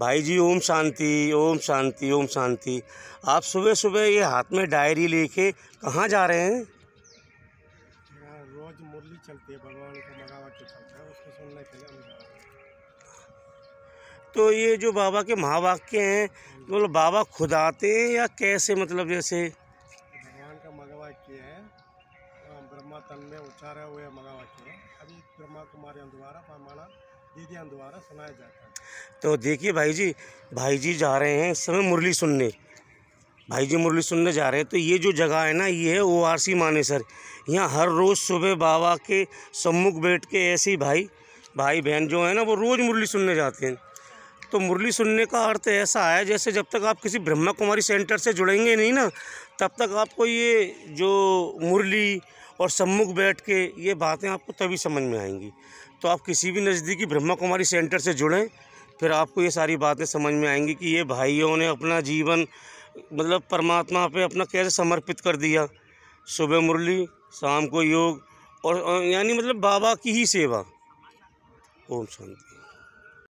भाई जी ओम शांति ओम शांति ओम शांति आप सुबह सुबह ये हाथ में डायरी लेके कहाँ जा रहे हैं रोज मुरली चलती है भगवान का महावाक्य चलता है उसको सुनने के लिए तो ये जो बाबा के महावाक्य हैं मतलब तो बाबा खुद आते हैं या कैसे मतलब जैसे भगवान का महावाक्य है हाँ, ब्रह्मा तन में उचारे हुए महावाक्य है अभी ब्रह्मा कुमारी द्वारा माना दीदियाँ द्वारा सुनाया जाता है तो देखिए भाई जी भाई जी जा रहे हैं इस समय मुरली सुनने भाई जी मुरली सुनने जा रहे हैं तो ये जो जगह है ना ये है ओ आर सी मानेसर यहाँ हर रोज़ सुबह बाबा के सम्मुख बैठ के ऐसे ही भाई भाई बहन जो है ना वो रोज़ मुरली सुनने जाते हैं तो मुरली सुनने का अर्थ ऐसा है जैसे जब तक आप किसी ब्रह्मा कुमारी सेंटर से जुड़ेंगे नहीं ना तब तक आपको ये जो मुरली और सम्मुख बैठ के ये बातें आपको तभी समझ में आएंगी तो आप किसी भी नज़दीकी ब्रह्मा कुमारी सेंटर से जुड़ें फिर आपको ये सारी बातें समझ में आएंगी कि ये भाइयों ने अपना जीवन मतलब परमात्मा पे अपना कैसे समर्पित कर दिया सुबह मुरली शाम को योग और यानी मतलब बाबा की ही सेवा ओम शांति